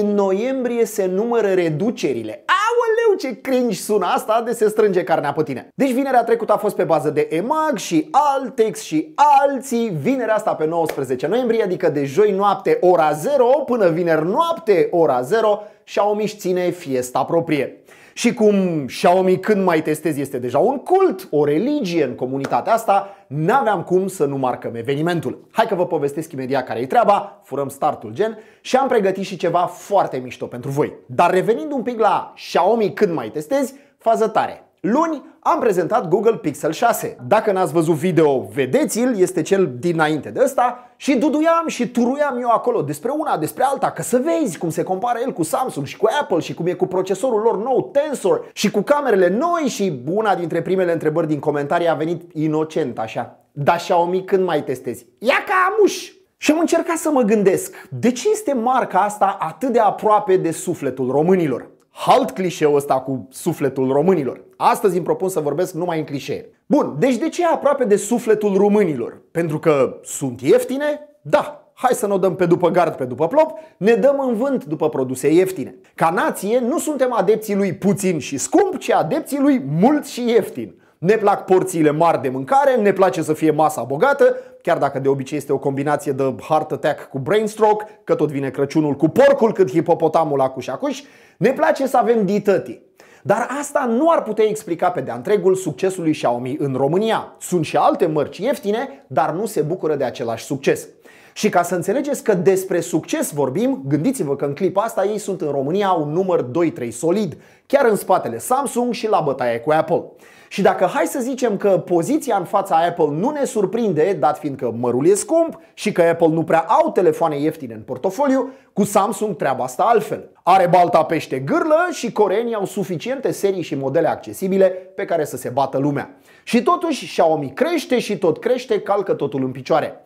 În noiembrie se numără reducerile. Aoleu, ce cringe sună asta de se strânge carnea pe tine. Deci vinerea trecută a fost pe bază de EMAG și Altex și alții. Vinerea asta pe 19 noiembrie, adică de joi noapte ora 0 până vineri noapte ora 0 și au ține fiesta proprie. Și cum Xiaomi când mai testezi este deja un cult, o religie în comunitatea asta, n-aveam cum să nu marcăm evenimentul. Hai că vă povestesc imediat care e treaba, furăm startul gen și am pregătit și ceva foarte mișto pentru voi. Dar revenind un pic la Xiaomi când mai testezi, fază tare. Luni am prezentat Google Pixel 6. Dacă n-ați văzut video, vedeți-l, este cel dinainte de ăsta și duduiam și turuiam eu acolo despre una, despre alta, că să vezi cum se compara el cu Samsung și cu Apple și cum e cu procesorul lor nou Tensor și cu camerele noi și una dintre primele întrebări din comentarii a venit inocent așa. Da, Xiaomi, când mai testezi? Ia ca amuș! Și am încercat să mă gândesc, de ce este marca asta atât de aproape de sufletul românilor? halt clișeul ăsta cu sufletul românilor. Astăzi îmi propun să vorbesc numai în clișee. Bun, deci de ce aproape de sufletul românilor? Pentru că sunt ieftine? Da, hai să ne dăm pe după gard, pe după plop, ne dăm în vânt după produse ieftine. Ca nație nu suntem adepții lui puțin și scump, ci adepții lui mult și ieftin. Ne plac porțiile mari de mâncare, ne place să fie masa bogată, chiar dacă de obicei este o combinație de heart attack cu brain stroke, că tot vine Crăciunul cu porcul, cât hipopotamul acuș-acuș, ne place să avem dietătii. Dar asta nu ar putea explica pe de-a întregul succesul lui Xiaomi în România. Sunt și alte mărci ieftine, dar nu se bucură de același succes. Și ca să înțelegeți că despre succes vorbim, gândiți-vă că în clipa asta ei sunt în România un număr 2-3 solid, chiar în spatele Samsung și la bătaie cu Apple. Și dacă hai să zicem că poziția în fața Apple nu ne surprinde, dat fiindcă mărul e scump și că Apple nu prea au telefoane ieftine în portofoliu, cu Samsung treaba asta altfel. Are balta pește gârlă și coreenii au suficiente serii și modele accesibile pe care să se bată lumea. Și totuși Xiaomi crește și tot crește, calcă totul în picioare.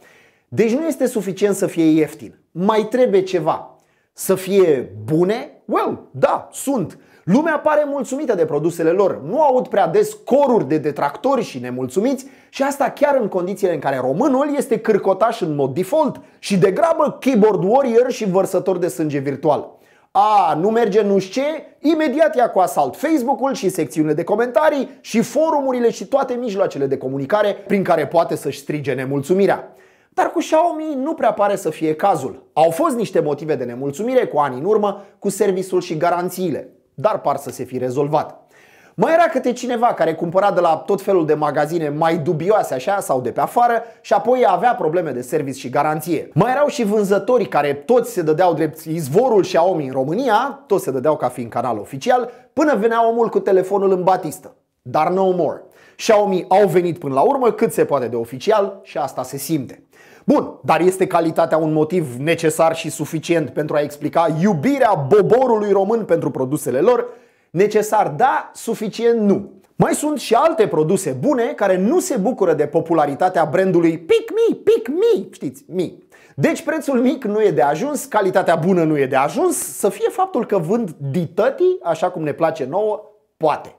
Deci nu este suficient să fie ieftin. Mai trebuie ceva. Să fie bune? Well, da, sunt. Lumea pare mulțumită de produsele lor, nu aud prea des coruri de detractori și nemulțumiți și asta chiar în condițiile în care românul este cârcotaș în mod default și degrabă keyboard warrior și vărsător de sânge virtual. A, nu merge nu știu ce? Imediat ia cu asalt Facebook-ul și secțiunile de comentarii și forumurile și toate mijloacele de comunicare prin care poate să-și strige nemulțumirea. Dar cu Xiaomi nu prea pare să fie cazul. Au fost niște motive de nemulțumire cu ani în urmă cu serviciul și garanțiile dar par să se fi rezolvat. Mai era câte cineva care cumpăra de la tot felul de magazine mai dubioase așa sau de pe afară și apoi avea probleme de service și garanție. Mai erau și vânzători care toți se dădeau drept izvorul și a omii în România, toți se dădeau ca fiind canal oficial, până venea omul cu telefonul în batistă. Dar no more. Xiaomi au venit până la urmă cât se poate de oficial și asta se simte. Bun, dar este calitatea un motiv necesar și suficient pentru a explica iubirea boborului român pentru produsele lor? Necesar da, suficient nu. Mai sunt și alte produse bune care nu se bucură de popularitatea brandului Pick Me, Pick Me, știți, Me. Deci prețul mic nu e de ajuns, calitatea bună nu e de ajuns, să fie faptul că vând ditati, așa cum ne place nouă, poate.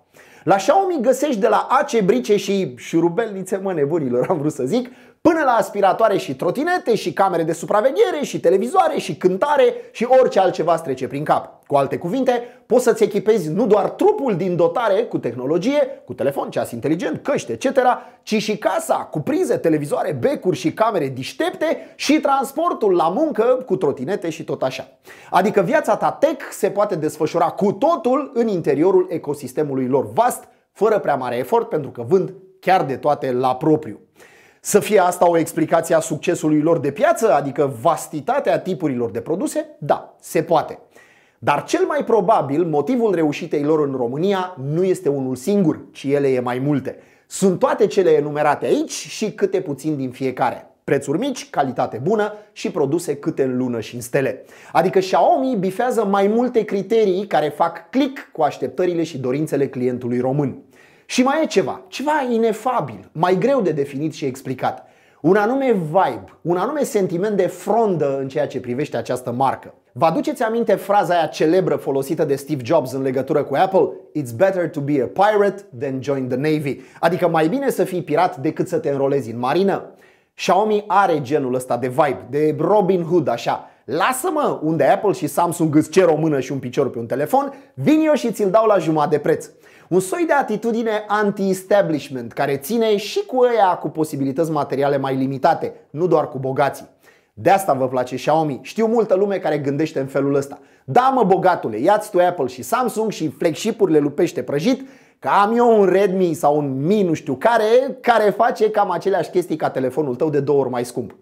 La Xiaomi găsești de la ace, brice și șurubelnițe, mă nebunilor, am vrut să zic, până la aspiratoare și trotinete și camere de supraveghere și televizoare și cântare și orice altceva trece prin cap. Cu alte cuvinte, poți să-ți echipezi nu doar trupul din dotare cu tehnologie, cu telefon, ceas inteligent, căști, etc., ci și casa cu prize, televizoare, becuri și camere diștepte și transportul la muncă cu trotinete și tot așa. Adică viața ta tech se poate desfășura cu totul în interiorul ecosistemului lor vast, fără prea mare efort, pentru că vând chiar de toate la propriu. Să fie asta o explicație a succesului lor de piață, adică vastitatea tipurilor de produse? Da, se poate. Dar cel mai probabil motivul reușitei lor în România nu este unul singur, ci ele e mai multe. Sunt toate cele enumerate aici și câte puțin din fiecare. Prețuri mici, calitate bună și produse câte în lună și în stele. Adică Xiaomi bifează mai multe criterii care fac click cu așteptările și dorințele clientului român. Și mai e ceva, ceva inefabil, mai greu de definit și explicat. Un anume vibe, un anume sentiment de frondă în ceea ce privește această marcă. Vă aduceți aminte fraza aia celebră folosită de Steve Jobs în legătură cu Apple? It's better to be a pirate than join the Navy. Adică mai bine să fii pirat decât să te înrolezi în marină. Xiaomi are genul ăsta de vibe, de Robin Hood așa. Lasă-mă unde Apple și Samsung îți cer o mână și un picior pe un telefon, vin eu și ți-l dau la jumătate de preț. Un soi de atitudine anti-establishment, care ține și cu ea cu posibilități materiale mai limitate, nu doar cu bogații. De asta vă place Xiaomi. Știu multă lume care gândește în felul ăsta. Da, mă, bogatule, ia-ți tu Apple și Samsung și flagship-urile lupește prăjit, că am eu un Redmi sau un Mi nu știu care, care face cam aceleași chestii ca telefonul tău de două ori mai scump.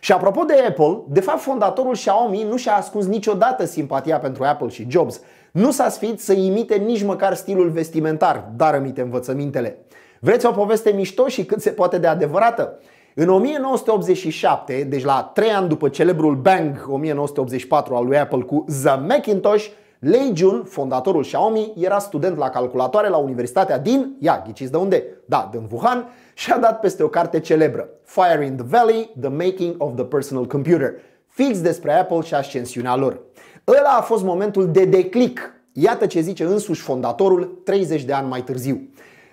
Și apropo de Apple, de fapt fondatorul Xiaomi nu și-a ascuns niciodată simpatia pentru Apple și Jobs, nu s-a sfit să imite nici măcar stilul vestimentar, dar amite învățămintele. Vreți o poveste mișto și cât se poate de adevărată? În 1987, deci la 3 ani după celebrul Bang 1984 al lui Apple cu The Macintosh, Lei Jun, fondatorul Xiaomi, era student la calculatoare la Universitatea din, ia, ghiciți de unde? Da, din Wuhan și a dat peste o carte celebră, Fire in the Valley, The Making of the Personal Computer, fix despre Apple și ascensiunea lor. Ăla a fost momentul de declic. Iată ce zice însuși fondatorul 30 de ani mai târziu.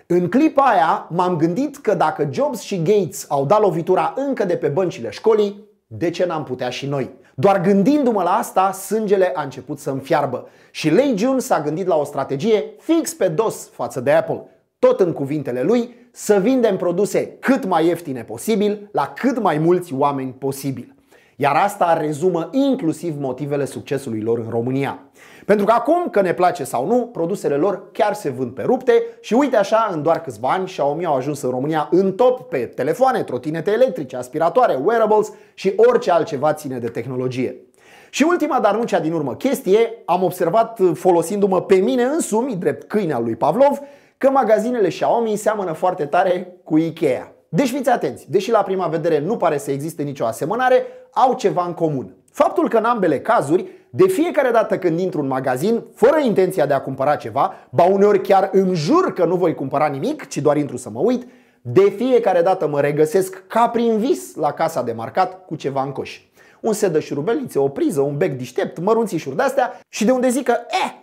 În clipa aia m-am gândit că dacă Jobs și Gates au dat lovitura încă de pe băncile școlii, de ce n-am putea și noi? Doar gândindu-mă la asta, sângele a început să-mi fiarbă și Lei Jun s-a gândit la o strategie fix pe dos față de Apple. Tot în cuvintele lui, să vindem produse cât mai ieftine posibil la cât mai mulți oameni posibil. Iar asta rezumă inclusiv motivele succesului lor în România. Pentru că acum, că ne place sau nu, produsele lor chiar se vând pe rupte și uite așa, în doar câțiva ani, Xiaomi au ajuns în România în top pe telefoane, trotinete electrice, aspiratoare, wearables și orice altceva ține de tehnologie. Și ultima, dar nu cea din urmă chestie, am observat uh, folosindu-mă pe mine însumi, drept câine al lui Pavlov, că magazinele Xiaomi seamănă foarte tare cu Ikea. Deci fiți atenți, deși la prima vedere nu pare să existe nicio asemănare, au ceva în comun. Faptul că în ambele cazuri, de fiecare dată când intru în magazin, fără intenția de a cumpăra ceva, ba uneori chiar îmi jur că nu voi cumpăra nimic, ci doar intru să mă uit, de fiecare dată mă regăsesc ca prin vis la casa de marcat cu ceva în coș un set de șurubelnițe, o priză, un bec deștept, mărunțișuri de-astea și de unde zic că,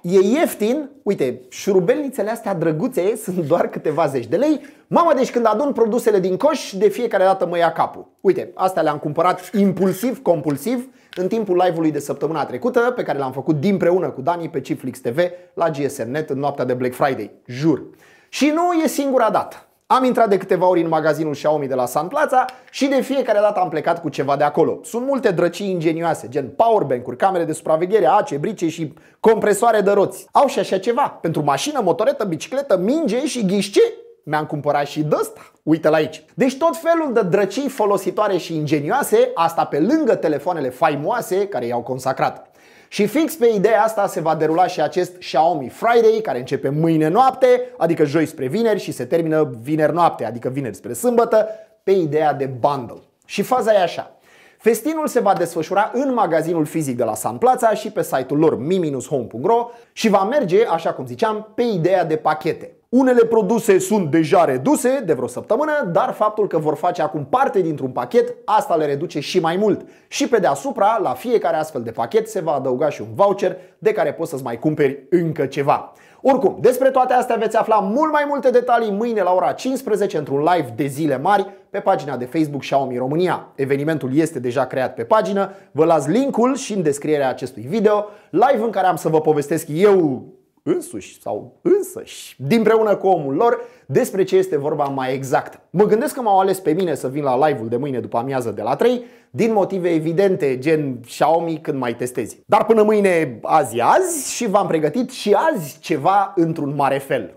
e? Eh, e ieftin, uite, șurubelnițele astea drăguțe sunt doar câteva zeci de lei, mama, deci când adun produsele din coș, de fiecare dată mă ia capul. Uite, astea le-am cumpărat impulsiv, compulsiv, în timpul live-ului de săptămâna trecută, pe care l-am făcut din preună cu Dani pe Ciflix TV la Net în noaptea de Black Friday. Jur. Și nu e singura dată. Am intrat de câteva ori în magazinul Xiaomi de la San Plaza și de fiecare dată am plecat cu ceva de acolo. Sunt multe drăcii ingenioase, gen powerbank-uri, camere de supraveghere, ace, brice și compresoare de roți. Au și așa ceva, pentru mașină, motoretă, bicicletă, minge și ghișce mi-am cumpărat și de ăsta. Uite-l aici. Deci tot felul de drăcii folositoare și ingenioase, asta pe lângă telefoanele faimoase care i-au consacrat. Și fix pe ideea asta se va derula și acest Xiaomi Friday, care începe mâine noapte, adică joi spre vineri și se termină vineri noapte, adică vineri spre sâmbătă, pe ideea de bundle. Și faza e așa. Festinul se va desfășura în magazinul fizic de la San Plaza și pe site-ul lor mi-home.ro și va merge, așa cum ziceam, pe ideea de pachete. Unele produse sunt deja reduse de vreo săptămână, dar faptul că vor face acum parte dintr-un pachet, asta le reduce și mai mult. Și pe deasupra, la fiecare astfel de pachet se va adăuga și un voucher de care poți să-ți mai cumperi încă ceva. Oricum, despre toate astea veți afla mult mai multe detalii mâine la ora 15 într-un live de zile mari pe pagina de Facebook Xiaomi România. Evenimentul este deja creat pe pagină, vă las linkul și în descrierea acestui video, live în care am să vă povestesc eu însuși sau însăși, dinpreună cu omul lor, despre ce este vorba mai exact. Mă gândesc că m-au ales pe mine să vin la live-ul de mâine după amiază de la 3, din motive evidente, gen Xiaomi când mai testezi. Dar până mâine, azi azi și v-am pregătit și azi ceva într-un mare fel.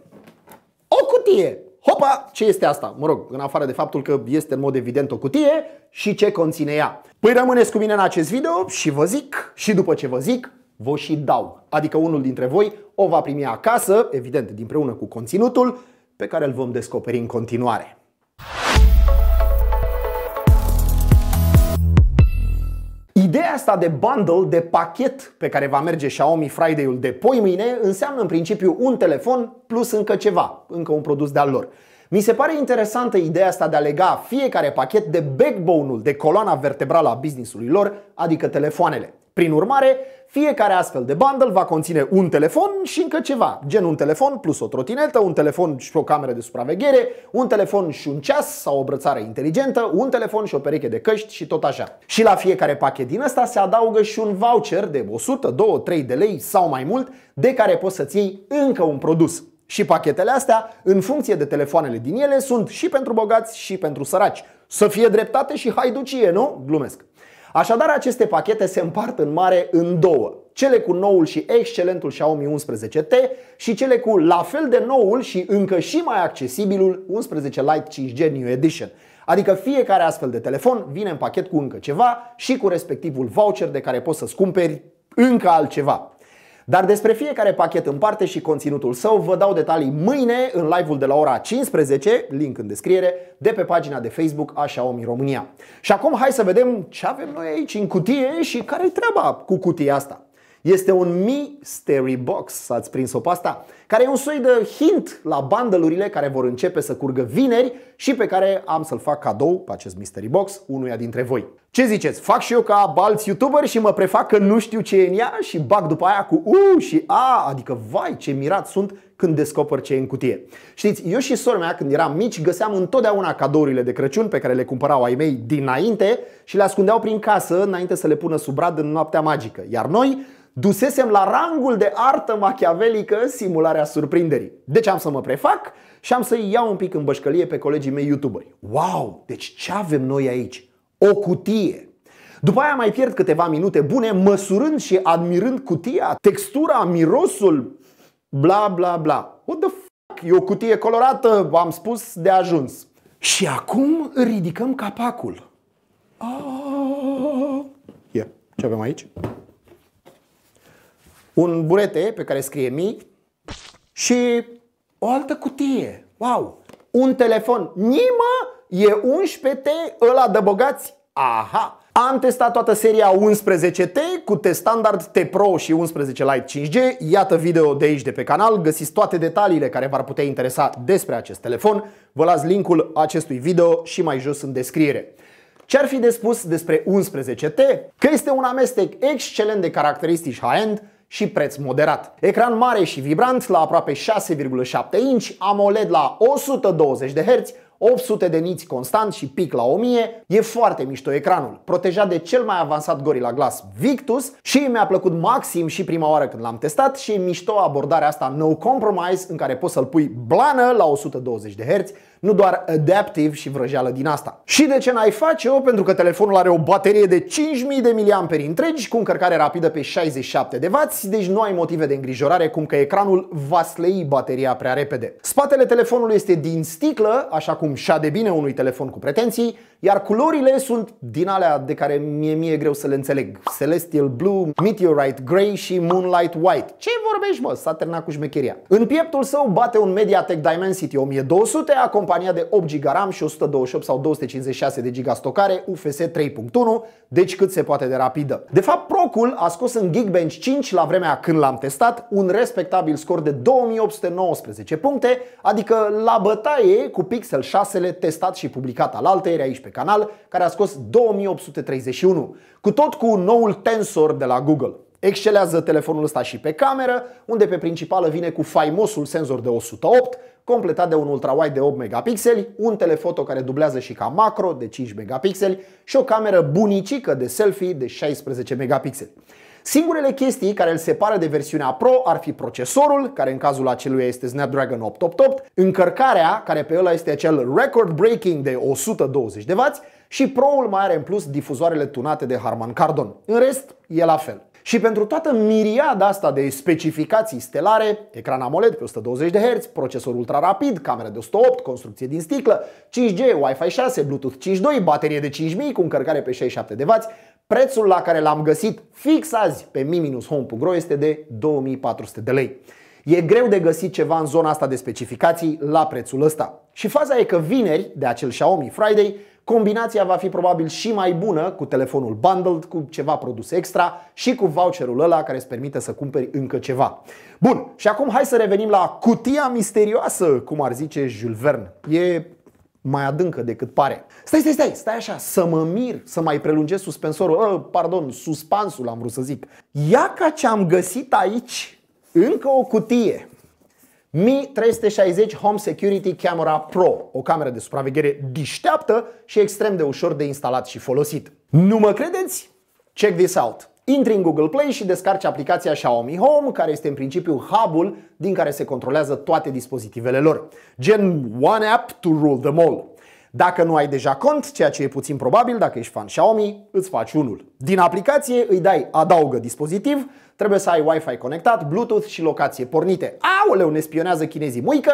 O cutie! Hopa! Ce este asta? Mă rog, în afară de faptul că este în mod evident o cutie și ce conține ea. Păi rămâneți cu mine în acest video și vă zic și după ce vă zic, vă și dau. Adică unul dintre voi o va primi acasă, evident, împreună cu conținutul, pe care îl vom descoperi în continuare. Ideea asta de bundle, de pachet pe care va merge Xiaomi Friday-ul de poi mâine, înseamnă în principiu un telefon plus încă ceva, încă un produs de-al lor. Mi se pare interesantă ideea asta de a lega fiecare pachet de backbone-ul, de coloana vertebrală a businessului lor, adică telefoanele. Prin urmare, fiecare astfel de bundle va conține un telefon și încă ceva, gen un telefon plus o trotinetă, un telefon și o cameră de supraveghere, un telefon și un ceas sau o brățară inteligentă, un telefon și o pereche de căști și tot așa. Și la fiecare pachet din ăsta se adaugă și un voucher de 100, 2, 3 de lei sau mai mult, de care poți să-ți iei încă un produs. Și pachetele astea, în funcție de telefoanele din ele, sunt și pentru bogați și pentru săraci. Să fie dreptate și haiducie, nu? Glumesc. Așadar, aceste pachete se împart în mare în două. Cele cu noul și excelentul Xiaomi 11T și cele cu la fel de noul și încă și mai accesibilul 11 Lite 5G New Edition. Adică fiecare astfel de telefon vine în pachet cu încă ceva și cu respectivul voucher de care poți să-ți cumperi încă altceva. Dar despre fiecare pachet în parte și conținutul său vă dau detalii mâine în live-ul de la ora 15, link în descriere, de pe pagina de Facebook a Xiaomi România. Și acum hai să vedem ce avem noi aici în cutie și care-i treaba cu cutia asta. Este un mystery box, ați prins-o pe asta, care e un soi de hint la bandelurile care vor începe să curgă vineri și pe care am să-l fac cadou pe acest mystery box unuia dintre voi. Ce ziceți? Fac și eu ca alți youtuberi și mă prefac că nu știu ce e în ea și bag după aia cu U și A, adică vai ce mirat sunt când descoper ce e în cutie. Știți, eu și sora mea când eram mici găseam întotdeauna cadourile de Crăciun pe care le cumpărau ai mei dinainte și le ascundeau prin casă înainte să le pună sub brad în noaptea magică. Iar noi dusesem la rangul de artă machiavelică simularea surprinderii. Deci am să mă prefac și am să-i iau un pic în bășcălie pe colegii mei youtuberi. Wow! Deci ce avem noi aici? O cutie! După aia mai pierd câteva minute bune măsurând și admirând cutia, textura, mirosul, bla bla bla. What the fuck? E o cutie colorată, am spus, de ajuns. Și acum ridicăm capacul. Oh. Ia, yeah. ce avem aici? un burete pe care scrie mi și o altă cutie. Wow! Un telefon. Nima e 11T, de bogați? Aha! Am testat toată seria 11T cu test standard T Pro și 11 Lite 5G. Iată video de aici de pe canal, găsiți toate detaliile care v-ar putea interesa despre acest telefon. Vă las linkul acestui video și mai jos în descriere. Ce ar fi de spus despre 11T? Că este un amestec excelent de caracteristici high-end, și preț moderat. Ecran mare și vibrant la aproape 6,7 inch, AMOLED la 120 de Hz, 800 de niți constant și pic la 1000, e foarte mișto ecranul, protejat de cel mai avansat Gorilla Glass Victus și mi-a plăcut maxim și prima oară când l-am testat și e mișto abordarea asta no compromise în care poți să-l pui blană la 120 de Hz, nu doar adaptive și vrăjeală din asta. Și de ce n-ai face-o? Pentru că telefonul are o baterie de 5000 de mAh întregi cu încărcare rapidă pe 67W, deci nu ai motive de îngrijorare cum că ecranul va slăi bateria prea repede. Spatele telefonului este din sticlă, așa cum de bine unui telefon cu pretenții, iar culorile sunt din alea de care mie mi-e greu să le înțeleg. Celestial Blue, Meteorite Grey și Moonlight White. Ce vorbești, mă? S-a terminat cu șmecheria. În pieptul său bate un Mediatek Dimensity 1200, acum compania de 8 GB RAM și 128 sau 256 de GB stocare UFS 3.1, deci cât se poate de rapidă. De fapt, Procul a scos în Geekbench 5, la vremea când l-am testat, un respectabil scor de 2819 puncte, adică la bătaie cu Pixel 6-le testat și publicat al altăieri aici pe canal, care a scos 2831, cu tot cu noul Tensor de la Google. Excelează telefonul ăsta și pe cameră, unde pe principală vine cu faimosul senzor de 108, completat de un ultrawide de 8 megapixeli, un telefoto care dublează și ca macro de 5 megapixeli și o cameră bunicică de selfie de 16 megapixeli. Singurele chestii care îl separă de versiunea Pro ar fi procesorul, care în cazul acelui este Snapdragon 888, încărcarea, care pe ăla este acel record-breaking de 120W și Pro-ul mai are în plus difuzoarele tunate de Harman Kardon. În rest, e la fel. Și pentru toată miriada asta de specificații stelare, ecran AMOLED pe 120 de Hz, procesor ultra rapid, cameră de 108, construcție din sticlă, 5G, Wi-Fi 6, Bluetooth 5.2, baterie de 5000 cu încărcare pe 67W, prețul la care l-am găsit fix azi pe mi-home.ro este de 2400 de lei. E greu de găsit ceva în zona asta de specificații la prețul ăsta. Și faza e că vineri, de acel Xiaomi Friday, Combinația va fi probabil și mai bună cu telefonul bundled, cu ceva produs extra și cu voucherul ăla care îți permite să cumperi încă ceva. Bun, și acum hai să revenim la cutia misterioasă, cum ar zice Jules Verne. E mai adâncă decât pare. Stai, stai, stai, stai așa, să mă mir, să mai prelungesc suspensorul, oh, pardon, suspansul am vrut să zic. Ia ca ce am găsit aici încă o cutie. Mi 360 Home Security Camera Pro, o cameră de supraveghere deșteaptă și extrem de ușor de instalat și folosit. Nu mă credeți? Check this out! Intri în Google Play și descarci aplicația Xiaomi Home, care este în principiu hub-ul din care se controlează toate dispozitivele lor. Gen One App to Rule Them All. Dacă nu ai deja cont, ceea ce e puțin probabil, dacă ești fan Xiaomi, îți faci unul. Din aplicație îi dai adaugă dispozitiv, trebuie să ai Wi-Fi conectat, Bluetooth și locație pornite. Aoleu, ne spionează chinezii muică!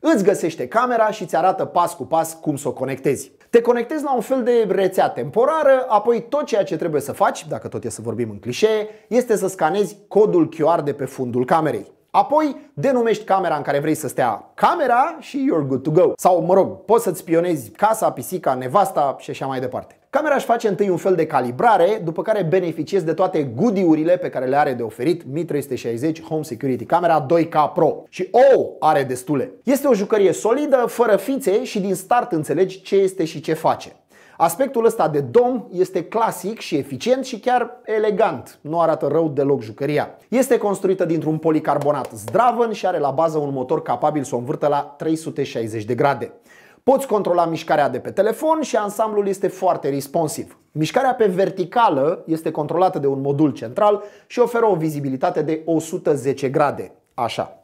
Îți găsește camera și îți arată pas cu pas cum să o conectezi. Te conectezi la un fel de rețea temporară, apoi tot ceea ce trebuie să faci, dacă tot e să vorbim în clișee, este să scanezi codul QR de pe fundul camerei. Apoi denumești camera în care vrei să stea camera și you're good to go. Sau, mă rog, poți să-ți spionezi casa, pisica, nevasta și așa mai departe. Camera își face întâi un fel de calibrare, după care beneficiezi de toate goodie-urile pe care le are de oferit Mi 360 Home Security Camera 2K Pro. Și oh, are destule! Este o jucărie solidă, fără fițe și din start înțelegi ce este și ce face. Aspectul ăsta de dom este clasic și eficient și chiar elegant, nu arată rău deloc jucăria. Este construită dintr-un policarbonat zdravăn și are la bază un motor capabil să o învârtă la 360 de grade. Poți controla mișcarea de pe telefon și ansamblul este foarte responsiv. Mișcarea pe verticală este controlată de un modul central și oferă o vizibilitate de 110 grade. Așa.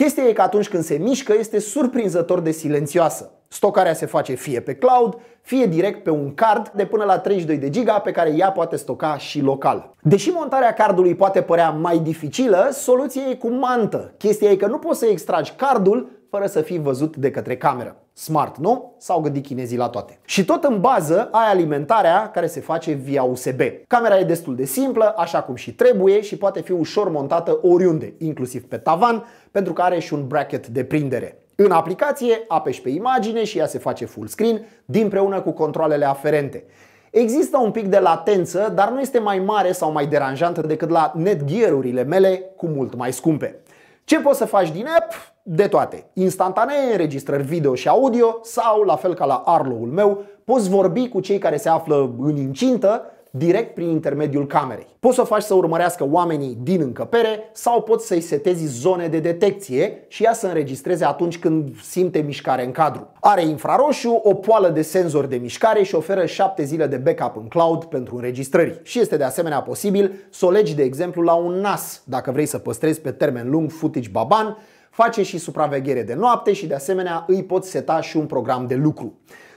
Chestia e că atunci când se mișcă este surprinzător de silențioasă. Stocarea se face fie pe cloud, fie direct pe un card de până la 32 de giga pe care ea poate stoca și local. Deși montarea cardului poate părea mai dificilă, soluția e cu mantă. Chestia e că nu poți să extragi cardul fără să fii văzut de către cameră. Smart, nu? S-au gândit chinezii la toate. Și tot în bază ai alimentarea care se face via USB. Camera e destul de simplă, așa cum și trebuie și poate fi ușor montată oriunde, inclusiv pe tavan, pentru că are și un bracket de prindere. În aplicație apeși pe imagine și ea se face full screen, din preună cu controlele aferente. Există un pic de latență, dar nu este mai mare sau mai deranjantă decât la Netgear-urile mele cu mult mai scumpe. Ce poți să faci din app? De toate. Instantanee înregistrări video și audio sau, la fel ca la Arlo-ul meu, poți vorbi cu cei care se află în incintă direct prin intermediul camerei. Poți să o faci să urmărească oamenii din încăpere sau poți să-i setezi zone de detecție și ea să înregistreze atunci când simte mișcare în cadru. Are infraroșu, o poală de senzor de mișcare și oferă 7 zile de backup în cloud pentru înregistrări. Și este de asemenea posibil să o legi de exemplu la un NAS dacă vrei să păstrezi pe termen lung footage baban face și supraveghere de noapte și de asemenea îi poți seta și un program de lucru.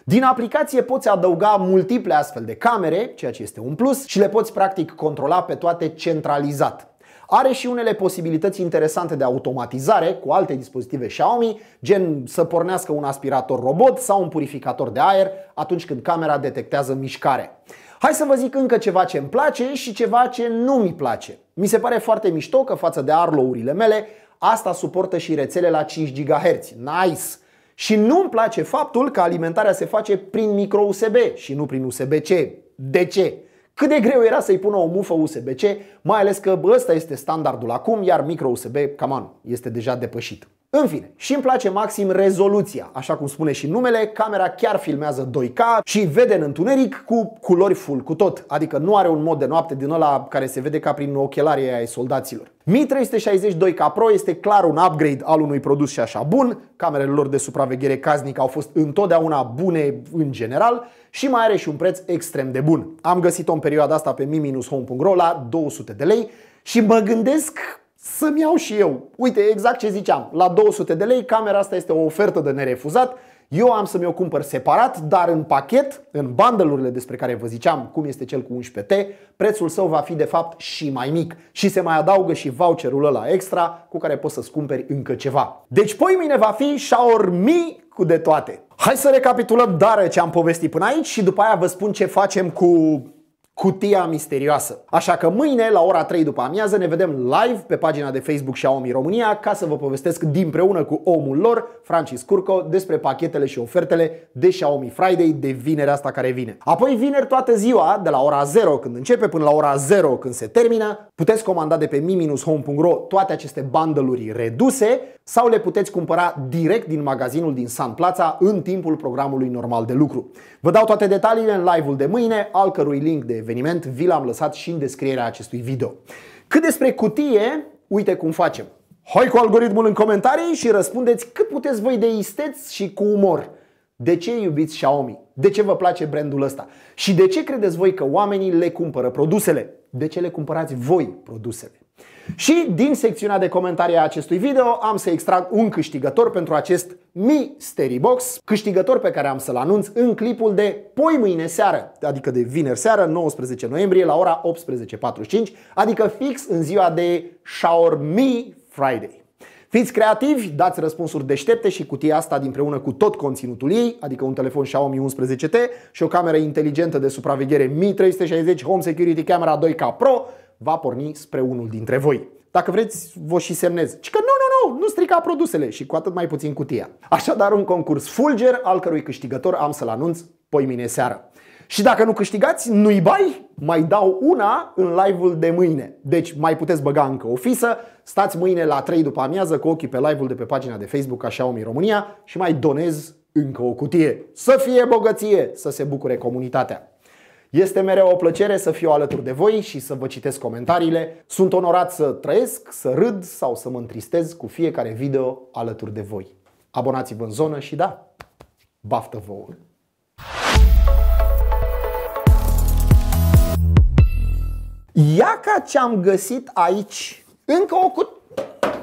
Din aplicație poți adăuga multiple astfel de camere, ceea ce este un plus, și le poți practic controla pe toate centralizat. Are și unele posibilități interesante de automatizare cu alte dispozitive Xiaomi, gen să pornească un aspirator robot sau un purificator de aer atunci când camera detectează mișcare. Hai să vă zic încă ceva ce îmi place și ceva ce nu mi place. Mi se pare foarte mișto că față de Arlo-urile mele, asta suportă și rețele la 5 GHz. Nice! Și nu-mi place faptul că alimentarea se face prin micro USB și nu prin USB-C. De ce? Cât de greu era să-i pună o mufă USB-C, mai ales că ăsta este standardul acum, iar micro USB, cam on, este deja depășit. În fine, și îmi place maxim rezoluția, așa cum spune și numele, camera chiar filmează 2K și vede în întuneric cu culori full, cu tot, adică nu are un mod de noapte din ăla care se vede ca prin ochelarii ai soldaților. Mi 360 2K Pro este clar un upgrade al unui produs și așa bun, camerele lor de supraveghere casnică au fost întotdeauna bune în general și mai are și un preț extrem de bun. Am găsit-o în perioada asta pe mi-home.ro la 200 de lei și mă gândesc să-mi iau și eu. Uite, exact ce ziceam, la 200 de lei camera asta este o ofertă de nerefuzat, eu am să mi-o cumpăr separat, dar în pachet, în bundle despre care vă ziceam, cum este cel cu 11T, prețul său va fi de fapt și mai mic și se mai adaugă și voucherul ăla extra cu care poți să-ți cumperi încă ceva. Deci poi mine va fi Xiaomi cu de toate. Hai să recapitulăm dară ce am povestit până aici și după aia vă spun ce facem cu cutia misterioasă. Așa că mâine, la ora 3 după amiază, ne vedem live pe pagina de Facebook Xiaomi România ca să vă povestesc din preună cu omul lor, Francis Curco, despre pachetele și ofertele de Xiaomi Friday de vinerea asta care vine. Apoi vineri toată ziua, de la ora 0 când începe până la ora 0 când se termină, puteți comanda de pe mi-home.ro toate aceste bundle reduse sau le puteți cumpăra direct din magazinul din San Plaza în timpul programului normal de lucru. Vă dau toate detaliile în live-ul de mâine, al cărui link de eveniment, vi l-am lăsat și în descrierea acestui video. Cât despre cutie, uite cum facem. Hai cu algoritmul în comentarii și răspundeți cât puteți voi de isteți și cu umor. De ce iubiți Xiaomi? De ce vă place brandul ăsta? Și de ce credeți voi că oamenii le cumpără produsele? De ce le cumpărați voi produsele? Și din secțiunea de comentarii a acestui video am să extrag un câștigător pentru acest Mystery Box, câștigător pe care am să-l anunț în clipul de poi mâine seară, adică de vineri seară, 19 noiembrie, la ora 18.45, adică fix în ziua de Xiaomi Friday. Fiți creativi, dați răspunsuri deștepte și cutia asta împreună cu tot conținutul ei, adică un telefon Xiaomi 11T și o cameră inteligentă de supraveghere Mi 360 Home Security Camera 2K Pro, va porni spre unul dintre voi. Dacă vreți, vă și semnez. Și că nu, nu, nu, nu strica produsele și cu atât mai puțin cutia. Așadar, un concurs fulger al cărui câștigător am să-l anunț mine seară. Și dacă nu câștigați, nu-i bai, mai dau una în live-ul de mâine. Deci mai puteți băga încă o fisă, stați mâine la 3 după amiază cu ochii pe live-ul de pe pagina de Facebook a Xiaomi România și mai donez încă o cutie. Să fie bogăție, să se bucure comunitatea. Este mereu o plăcere să fiu alături de voi și să vă citesc comentariile. Sunt onorat să trăiesc, să râd sau să mă întristez cu fiecare video alături de voi. Abonați-vă în zonă și da, baftă vouă! Iaca ce am găsit aici, încă o cutie